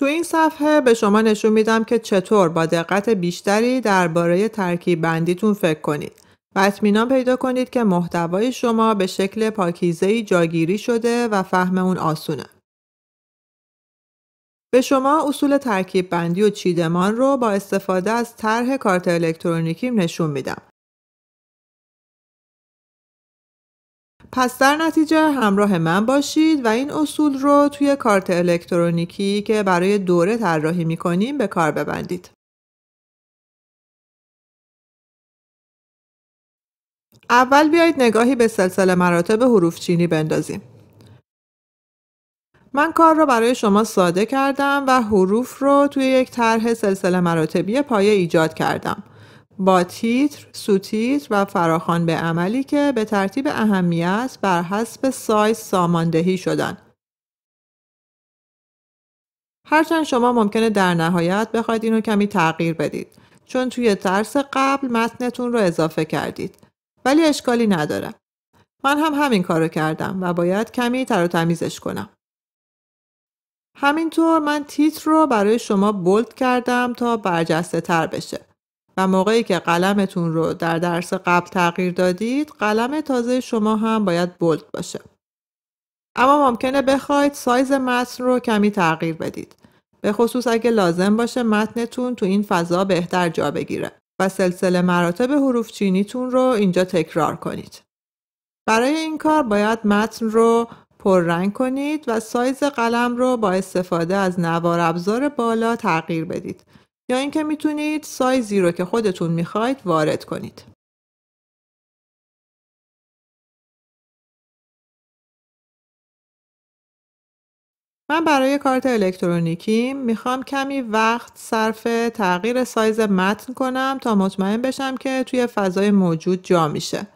تو این صفحه به شما نشون میدم که چطور با دقت بیشتری درباره ترکیب بندیتون فکر کنید و اطمینان پیدا کنید که محتوای شما به شکل پاکیزه‌ای جاگیری شده و فهم اون آسونه. به شما اصول ترکیب بندی و چیدمان رو با استفاده از طرح کارت الکترونیکی نشون میدم. پس در نتیجه همراه من باشید و این اصول رو توی کارت الکترونیکی که برای دوره طراحی می به کار ببندید. اول بیایید نگاهی به سلسله مراتب حروف چینی بندازیم. من کار را برای شما ساده کردم و حروف رو توی یک طرح سلسله مراتبی پایه ایجاد کردم. با تیتر، سوتیتر و فراخان به عملی که به ترتیب اهمیت بر حسب سایز ساماندهی شدن. هرچند شما ممکنه در نهایت بخواید اینو کمی تغییر بدید چون توی ترس قبل متنتون رو اضافه کردید ولی اشکالی نداره من هم همین کارو کردم و باید کمی تر و تمیزش کنم همینطور من تیتر رو برای شما بولد کردم تا برجسته تر بشه و موقعی که قلمتون رو در درس قبل تغییر دادید قلم تازه شما هم باید بولد باشه. اما ممکنه بخواید سایز متن رو کمی تغییر بدید. به خصوص اگه لازم باشه متنتون تو این فضا بهتر جا بگیره و سلسله مراتب حروف چینیتون رو اینجا تکرار کنید. برای این کار باید متن رو پررنگ کنید و سایز قلم رو با استفاده از نوار ابزار بالا تغییر بدید یا اینکه میتونید سایزی رو که خودتون میخواید وارد کنید. من برای کارت الکترونیکی میخوام کمی وقت صرف تغییر سایز متن کنم تا مطمئن بشم که توی فضای موجود جا میشه.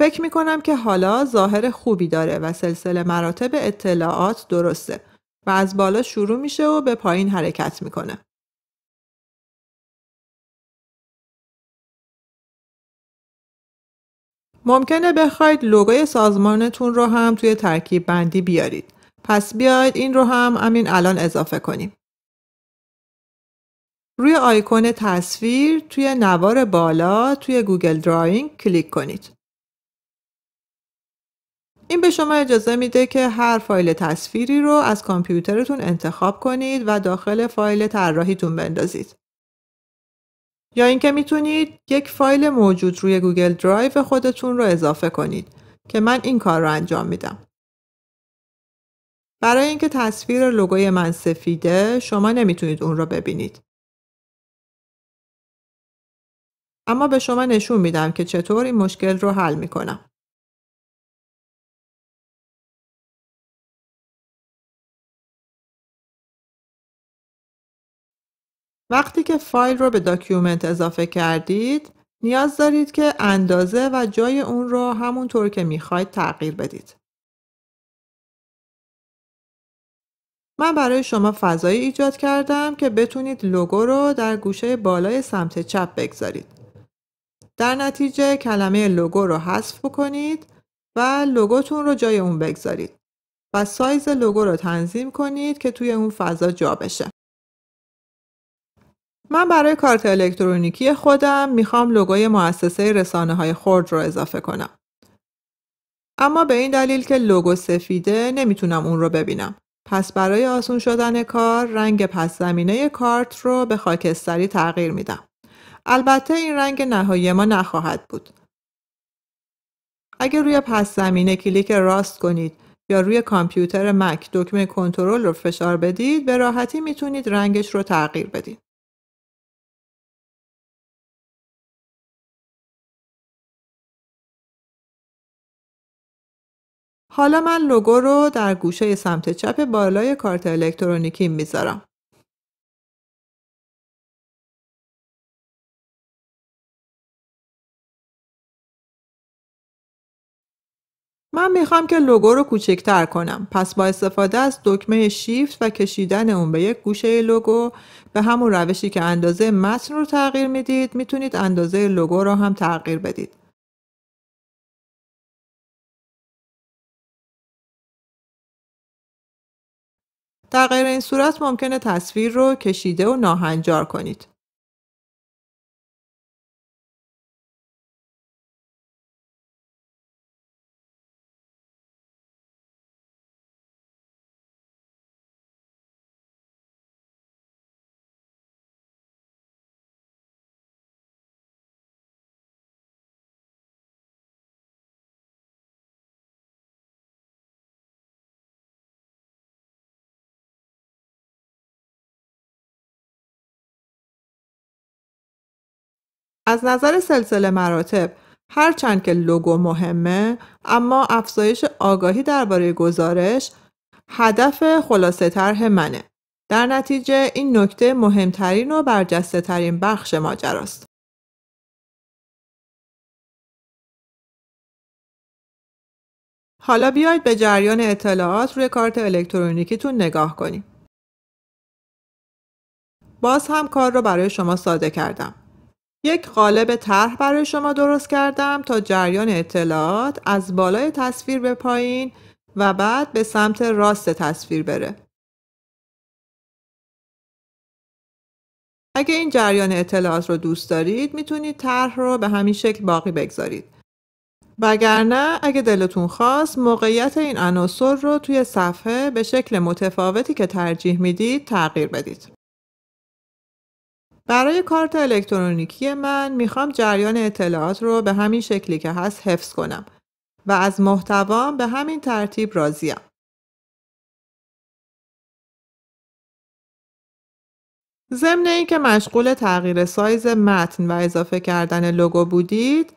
فکر می که حالا ظاهر خوبی داره و سلسله مراتب اطلاعات درسته و از بالا شروع میشه و به پایین حرکت میکنه. ممکنه بخواید لوگوی سازمانتون رو هم توی ترکیب بندی بیارید. پس بیاید این رو هم همین الان اضافه کنیم. روی آیکون تصویر توی نوار بالا توی گوگل دراینگ کلیک کنید. این به شما اجازه میده که هر فایل تصویری رو از کامپیوترتون انتخاب کنید و داخل فایل طراحیتون بندازید. یا اینکه میتونید یک فایل موجود روی گوگل درایو خودتون رو اضافه کنید که من این کار رو انجام میدم. برای اینکه تصویر لوگوی من سفیده شما نمیتونید اون رو ببینید. اما به شما نشون میدم که چطور این مشکل رو حل میکنم. وقتی که فایل رو به داکیومنت اضافه کردید نیاز دارید که اندازه و جای اون رو همونطور که میخواید تغییر بدید. من برای شما فضایی ایجاد کردم که بتونید لوگو رو در گوشه بالای سمت چپ بگذارید. در نتیجه کلمه لوگو رو حذف بکنید و لوگوتون رو جای اون بگذارید و سایز لوگو رو تنظیم کنید که توی اون فضا جا بشه. من برای کارت الکترونیکی خودم میخوام لوگوی مؤسسه رسانه های خرد رو اضافه کنم. اما به این دلیل که لوگو سفیده نمیتونم اون رو ببینم. پس برای آسون شدن کار رنگ پس زمینه کارت رو به خاکستری تغییر میدم. البته این رنگ نهایی ما نخواهد بود. اگر روی پس زمینه کلیک راست کنید یا روی کامپیوتر مک دکمه کنترل رو فشار بدید به راحتی میتونید رنگش رو تغییر بدید. حالا من لوگو رو در گوشه سمت چپ بالای کارت الکترونیکی میذارم. من میخوام که لوگو رو کوچکتر کنم پس با استفاده از دکمه شیفت و کشیدن اون به یک گوشه لوگو به همون روشی که اندازه متن رو تغییر میدید میتونید اندازه لوگو رو هم تغییر بدید در غیر این صورت ممکنه تصویر رو کشیده و ناهنجار کنید. از نظر سلسله مراتب هرچند که لوگو مهمه اما افزایش آگاهی درباره گزارش هدف خلاصه طرح منه. در نتیجه این نکته مهمترین و برجسته ترین بخش ماجراست. حالا بیایید به جریان اطلاعات روی کارت الکترونیکیتون نگاه کنیم. باز هم کار رو برای شما ساده کردم. یک قالب طرح برای شما درست کردم تا جریان اطلاعات از بالای تصویر به پایین و بعد به سمت راست تصویر بره. اگه این جریان اطلاعات رو دوست دارید میتونید طرح رو به همین شکل باقی بگذارید. وگرنه اگه دلتون خواست موقعیت این عناصر رو توی صفحه به شکل متفاوتی که ترجیح میدید تغییر بدید. برای کارت الکترونیکی من میخوام جریان اطلاعات رو به همین شکلی که هست حفظ کنم و از محتوام به همین ترتیب راضیم. ضمن که مشغول تغییر سایز متن و اضافه کردن لوگو بودید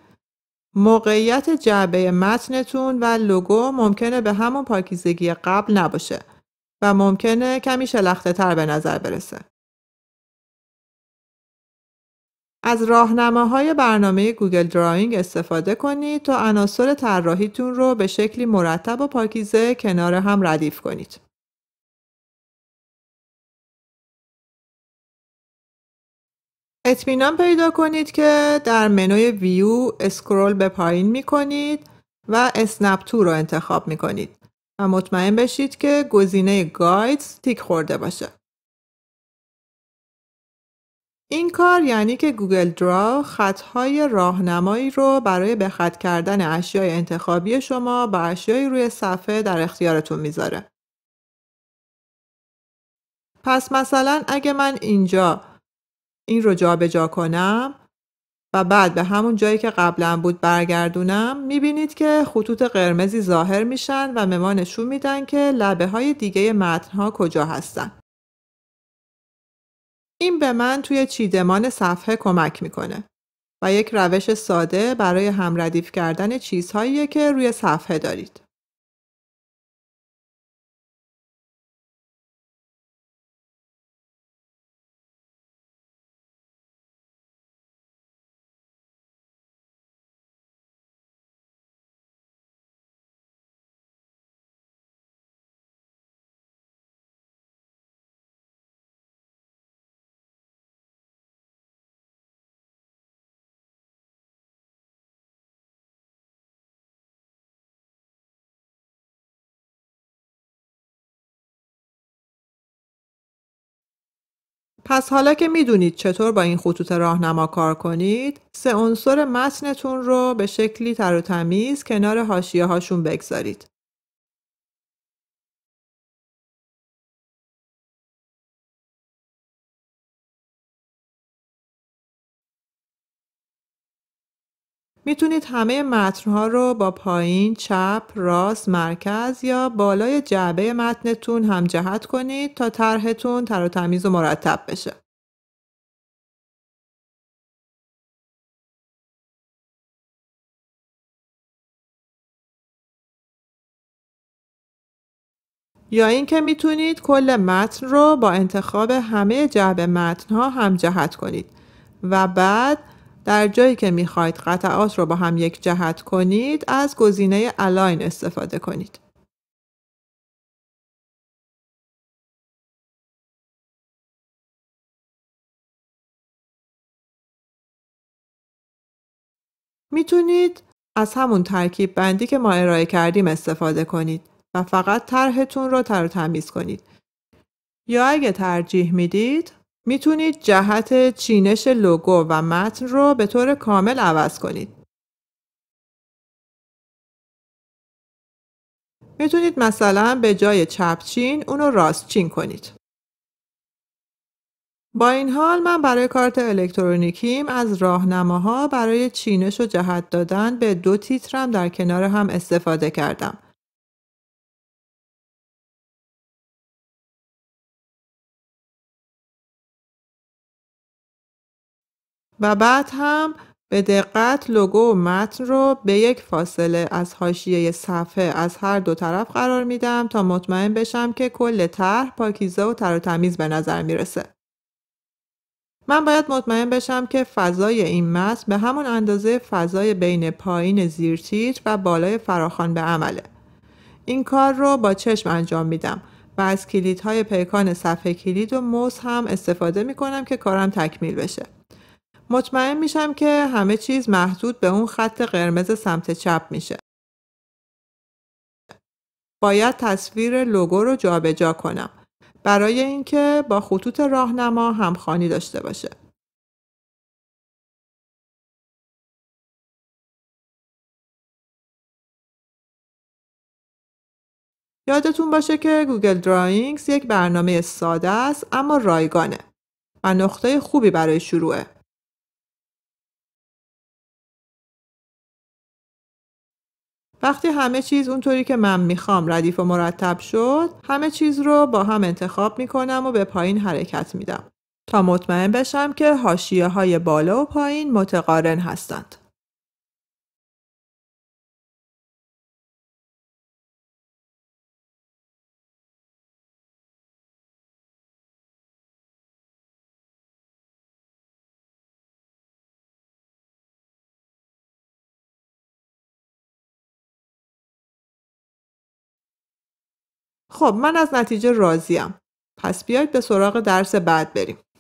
موقعیت جعبه متنتون و لوگو ممکنه به همون پاکیزگی قبل نباشه و ممکنه کمی شلخته تر به نظر برسه. از راهنماهای برنامه گوگل دراینگ استفاده کنید تا عناصر طراحیتون رو به شکلی مرتب و پاکیزه کنار هم ردیف کنید. اطمینان پیدا کنید که در منوی ویو اسکرول به پایین می کنید و اسنپ تو رو انتخاب می کنید و مطمئن بشید که گزینه گایدز تیک خورده باشه. این کار یعنی که گوگل درا خطهای راهنمایی رو برای به خط کردن اشیای انتخابی شما با اشیای روی صفحه در اختیارتون میذاره. پس مثلا اگه من اینجا این رو جابجا جا کنم و بعد به همون جایی که قبلا بود برگردونم میبینید که خطوط قرمزی ظاهر میشن و به ما نشون میدن که لبه های دیگه ها کجا هستن. این به من توی چیدمان صفحه کمک میکنه و یک روش ساده برای همردیف کردن چیزهایی که روی صفحه دارید. پس حالا که میدونید چطور با این خطوط راهنما کار کنید، سه عنصر متنتون رو به شکلی تر و تمیز کنار حاشیه هاشون بگذارید. میتونید همه متنها رو با پایین، چپ، راست، مرکز یا بالای جعبه متنتون جهت کنید تا طرحتون تر و تمیز و مرتب بشه. یا اینکه میتونید کل متن رو با انتخاب همه جعبه متنها جهت کنید و بعد در جایی که میخواید قطعات رو با هم یک جهت کنید از گزینه الاین استفاده کنید. میتونید از همون ترکیب بندی که ما ارائه کردیم استفاده کنید و فقط طرحتون رو تر تمیز کنید. یا اگه ترجیح میدید میتونید جهت چینش لوگو و متن رو به طور کامل عوض کنید. میتونید مثلا به جای چپ چین اونو راست چین کنید. با این حال من برای کارت الکترونیکیم از راهنماها برای چینش و جهت دادن به دو تیترم در کنار هم استفاده کردم. و بعد هم به دقت لوگو و متن رو به یک فاصله از حاشیه صفحه از هر دو طرف قرار میدم تا مطمئن بشم که کل طرح پاکیزه و تر و تمیز به نظر میرسه. من باید مطمئن بشم که فضای این متن به همون اندازه فضای بین پایین زیر و بالای فراخان به عمله. این کار رو با چشم انجام میدم و از کلیدهای پیکان صفحه کلید و موس هم استفاده میکنم که کارم تکمیل بشه. مطمئن میشم که همه چیز محدود به اون خط قرمز سمت چپ میشه. باید تصویر لوگو رو جابجا جا کنم برای اینکه با خطوط راهنما همخوانی داشته باشه. یادتون باشه که گوگل دراینگز یک برنامه ساده است اما رایگانه و نقطه خوبی برای شروعه. وقتی همه چیز اونطوری که من میخوام ردیف و مرتب شد همه چیز رو با هم انتخاب میکنم و به پایین حرکت میدم تا مطمئن بشم که هاشیه های بالا و پایین متقارن هستند. خب من از نتیجه راضیم. پس بیاید به سراغ درس بعد بریم.